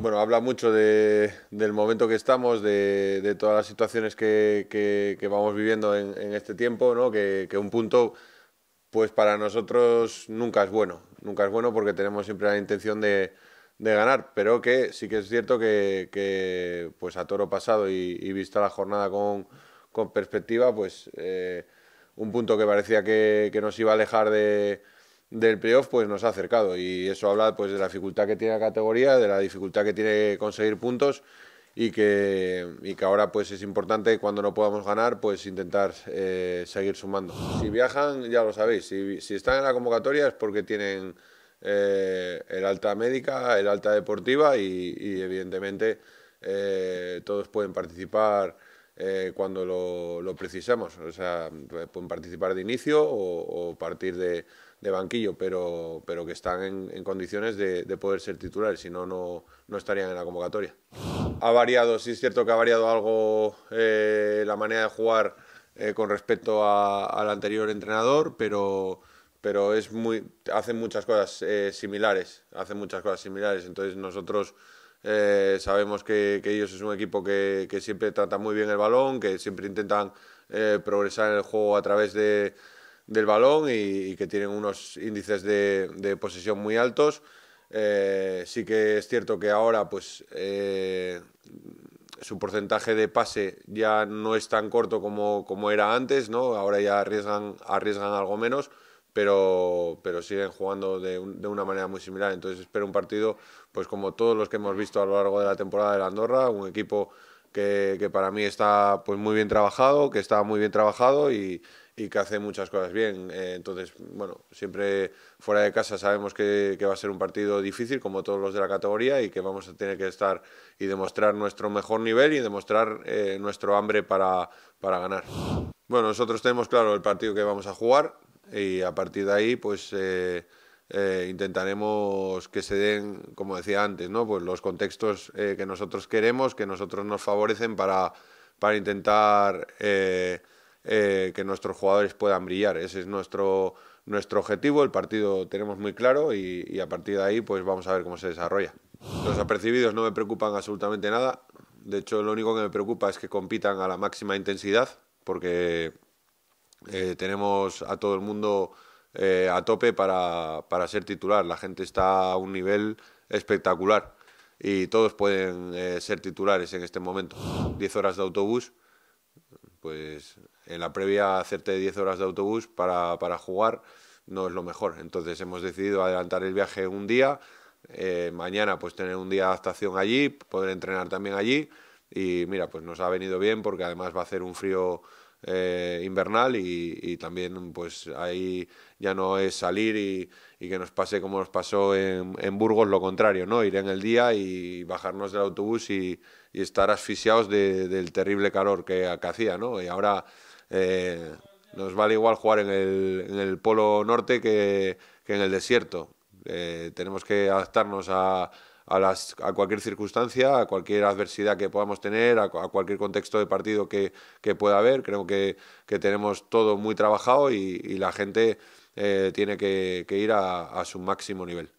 Bueno, habla mucho de, del momento que estamos, de, de todas las situaciones que, vamos viviendo en, este tiempo, ¿no? Que, que, un punto, pues para nosotros nunca es bueno, nunca es bueno porque tenemos siempre la intención de, de ganar, pero que sí que es cierto que, pues a toro pasado y, vista la jornada con, con perspectiva, pues eh, un punto que parecía que nos iba a alejar de del playoff pues nos ha acercado y eso habla pues de la dificultad que tiene la categoría, de la dificultad que tiene conseguir puntos y que, y que ahora pues es importante cuando no podamos ganar pues intentar eh, seguir sumando. Si viajan ya lo sabéis, si, están en la convocatoria es porque tienen eh, el alta médica, el alta deportiva y, evidentemente eh, todos pueden participar eh, cuando lo, precisamos. O sea, pueden participar de inicio o, partir de, banquillo, pero, pero que están en, condiciones de, poder ser titulares, si no, no estarían en la convocatoria. Ha variado, sí es cierto que ha variado algo eh, la manera de jugar eh, con respecto al anterior entrenador, pero pero es muy hacen muchas cosas similares hacen muchas cosas similares entonces nosotros eh, sabemos que, ellos es un equipo que, siempre trata muy bien el balón, que siempre intentan eh, progresar en el juego a través del balón y, que tienen unos índices de, posesión muy altos. Eh, sí que es cierto que ahora pues su porcentaje de pase ya no es tan corto como, era antes, ¿no? ahora ya arriesgan algo menos pero, pero siguen jugando de, una manera muy similar. Entonces espero un partido, pues como todos los que hemos visto a lo largo de la temporada de Andorra, un equipo que, que, para mí está pues muy bien trabajado, que está muy bien trabajado y, que hace muchas cosas bien. Eh, entonces, bueno, siempre fuera de casa sabemos que, va a ser un partido difícil, como todos los de la categoría, y que vamos a tener que estar y demostrar nuestro mejor nivel y demostrar eh, nuestro hambre para, para ganar. Bueno, nosotros tenemos claro el partido que vamos a jugar, y a partir de ahí pues eh, eh, intentaremos que se den, como decía antes, pues los contextos eh, que nosotros queremos, que nosotros nos favorecen para, para intentar que nuestros jugadores puedan brillar. Ese es nuestro, nuestro objetivo, el partido tenemos muy claro y, y a partir de ahí pues vamos a ver cómo se desarrolla. Los apercibidos no me preocupan absolutamente nada, de hecho lo único que me preocupa es que compitan a la máxima intensidad, porque eh, tenemos a todo el mundo eh, a tope para, para, ser titular. La gente está a un nivel espectacular y todos pueden eh, ser titulares en este momento. 10 horas de autobús, pues en la previa hacerte 10 horas de autobús para, para, jugar no es lo mejor. Entonces hemos decidido adelantar el viaje un día, mañana pues tener un día de adaptación allí, poder entrenar también allí y mira, pues nos ha venido bien porque además va a hacer un frío eh, invernal y, también pues ahí ya no es salir y, que nos pase como nos pasó en, Burgos, lo contrario, ¿no? Ir en el día y bajarnos del autobús y, estar asfixiados del terrible calor que, hacía, ¿no? Y ahora eh, nos vale igual jugar en el, polo norte que, en el desierto. Eh, tenemos que adaptarnos a, a, cualquier circunstancia, a cualquier adversidad que podamos tener, a, cualquier contexto de partido que, pueda haber. Creo que, tenemos todo muy trabajado y, la gente eh, tiene que, ir a, su máximo nivel.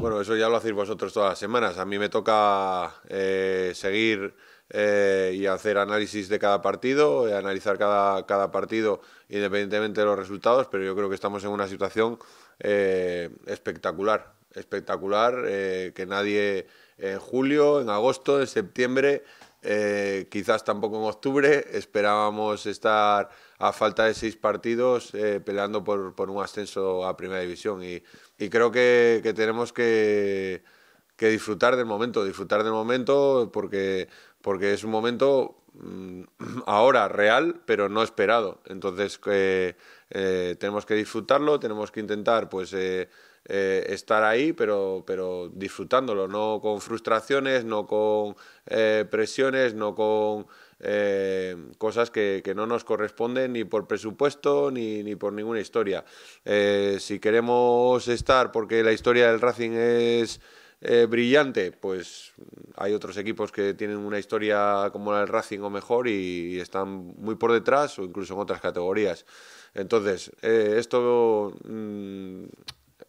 Bueno, eso ya lo hacéis vosotros todas las semanas. A mí me toca eh, seguir eh, y hacer análisis de cada partido, analizar cada, partido independientemente de los resultados, pero yo creo que estamos en una situación espectacular espectacular, eh, que nadie eh, en julio, en agosto, en septiembre, eh, quizás tampoco en octubre, esperábamos estar a falta de seis partidos peleando por, un ascenso a Primera División y, creo que, tenemos que, disfrutar del momento, disfrutar del momento porque, porque es un momento Mm, ahora real, pero no esperado. Entonces eh, eh, tenemos que disfrutarlo, tenemos que intentar pues eh, estar ahí, pero, disfrutándolo, no con frustraciones, no con presiones, no con cosas que, no nos corresponden ni por presupuesto ni por ninguna historia. si queremos estar, porque la historia del Racing es... Eh, brillante, pues hay otros equipos que tienen una historia como la del Racing o mejor y están muy por detrás o incluso en otras categorías. Entonces, eh, esto mm,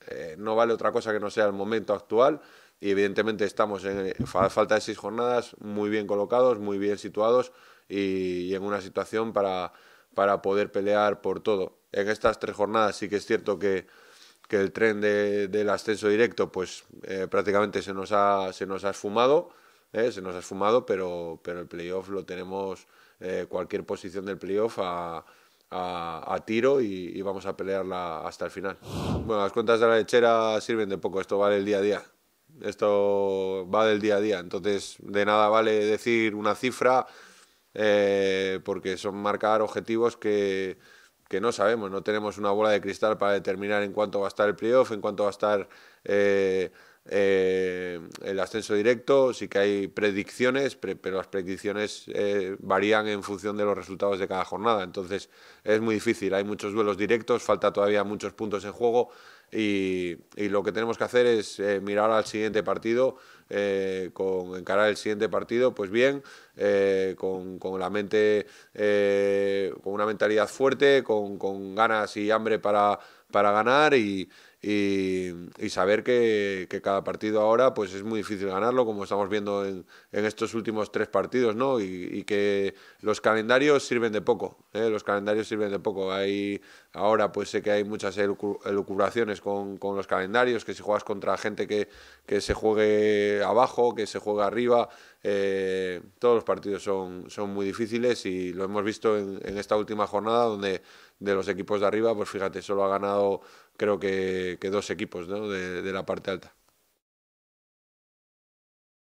eh, no vale otra cosa que no sea el momento actual y evidentemente estamos en falta de seis jornadas muy bien colocados, muy bien situados y, en una situación para, para poder pelear por todo. En estas tres jornadas sí que es cierto que que el tren del ascenso directo pues eh, prácticamente se nos ha, se nos ha esfumado, ¿eh? se nos ha esfumado, pero, pero el playoff lo tenemos, eh, cualquier posición del playoff a, a, tiro y, y, vamos a pelearla hasta el final. Bueno, las cuentas de la lechera sirven de poco, esto vale el día a día. Esto va del día a día, entonces de nada vale decir una cifra porque son marcar objetivos que, que no sabemos, no tenemos una bola de cristal para determinar en cuánto va a estar el playoff, en cuánto va a estar eh, eh, el ascenso directo, sí que hay predicciones, pero las predicciones eh, varían en función de los resultados de cada jornada. Entonces es muy difícil, hay muchos duelos directos, falta todavía muchos puntos en juego y, lo que tenemos que hacer es eh, mirar al siguiente partido, con encarar el siguiente partido, pues bien, con, la mente, con una mentalidad fuerte, con, ganas y hambre para, para ganar y y, saber que, cada partido ahora pues es muy difícil ganarlo, como estamos viendo en, estos últimos tres partidos, ¿no? Y, que los calendarios sirven de poco, ¿eh? los calendarios sirven de poco. Hay, ahora pues sé que hay muchas elucubraciones con, con los calendarios, que si juegas contra gente que, que se juegue abajo, que se juegue arriba, eh, todos los partidos son, son muy difíciles y lo hemos visto en, esta última jornada donde de los equipos de arriba, pues fíjate, solo ha ganado creo que, dos equipos de la parte alta.